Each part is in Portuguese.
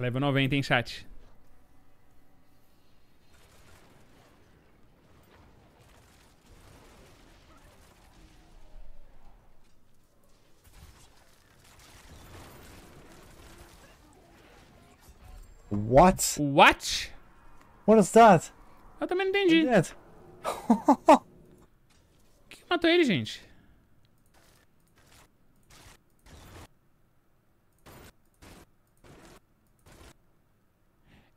Level 90, hein, chat? What? What? What is that? Eu também não entendi. O que matou ele, gente?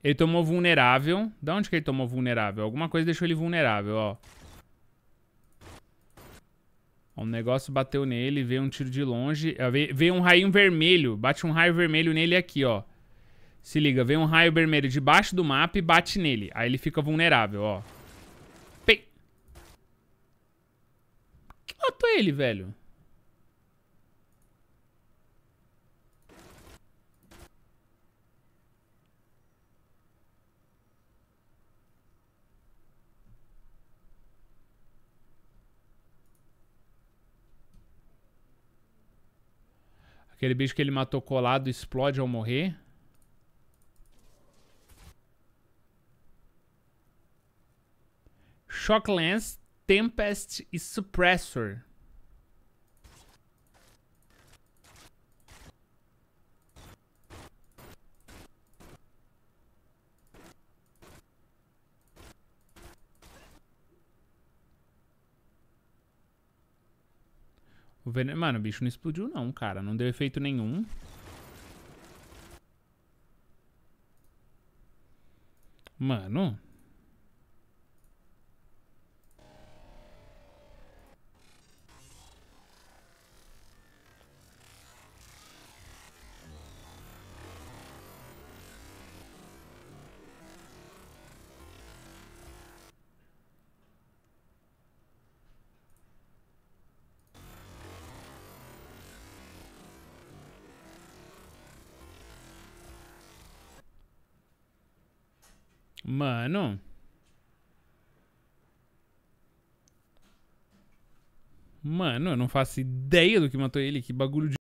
Ele tomou vulnerável. Da onde que ele tomou vulnerável? Alguma coisa deixou ele vulnerável, ó. Um negócio bateu nele, veio um tiro de longe. É, veio um raio vermelho. Bate um raio vermelho nele aqui, ó. Se liga, veio um raio vermelho debaixo do mapa e bate nele. Aí ele fica vulnerável, ó. Pei. Que matou ele, velho? Aquele bicho que ele matou colado explode ao morrer. Shock Lens, Tempest e Suppressor. O veneno... Mano, o bicho não explodiu não, cara. Não deu efeito nenhum. Mano... Mano. Mano, eu não faço ideia do que matou ele. Que bagulho de.